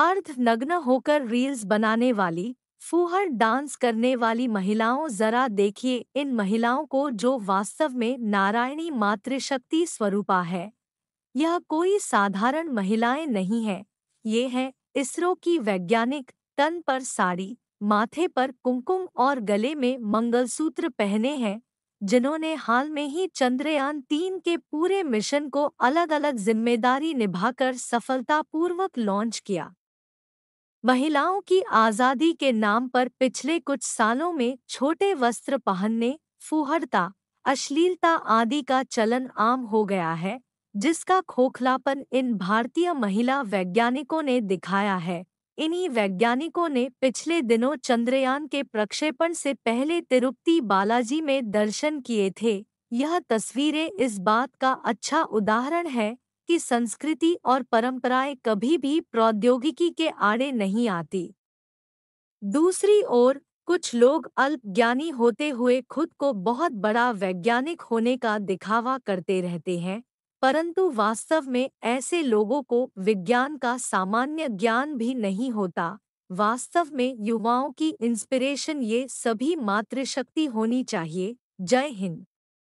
अर्ध नग्न होकर रील्स बनाने वाली फूहर डांस करने वाली महिलाओं जरा देखिए इन महिलाओं को जो वास्तव में नारायणी मातृशक्ति स्वरूपा है यह कोई साधारण महिलाएं नहीं है ये हैं इसरो की वैज्ञानिक तन पर साड़ी माथे पर कुमकुम और गले में मंगलसूत्र पहने हैं जिन्होंने हाल में ही चंद्रयान तीन के पूरे मिशन को अलग अलग जिम्मेदारी निभाकर सफलतापूर्वक लॉन्च किया महिलाओं की आज़ादी के नाम पर पिछले कुछ सालों में छोटे वस्त्र पहनने फूहड़ता अश्लीलता आदि का चलन आम हो गया है जिसका खोखलापन इन भारतीय महिला वैज्ञानिकों ने दिखाया है इन्हीं वैज्ञानिकों ने पिछले दिनों चंद्रयान के प्रक्षेपण से पहले तिरुपति बालाजी में दर्शन किए थे यह तस्वीरें इस बात का अच्छा उदाहरण है की संस्कृति और परंपराएं कभी भी प्रौद्योगिकी के आड़े नहीं आती दूसरी ओर कुछ लोग अल्प ज्ञानी होते हुए खुद को बहुत बड़ा वैज्ञानिक होने का दिखावा करते रहते हैं परंतु वास्तव में ऐसे लोगों को विज्ञान का सामान्य ज्ञान भी नहीं होता वास्तव में युवाओं की इंस्पिरेशन ये सभी मातृशक्ति होनी चाहिए जय हिंद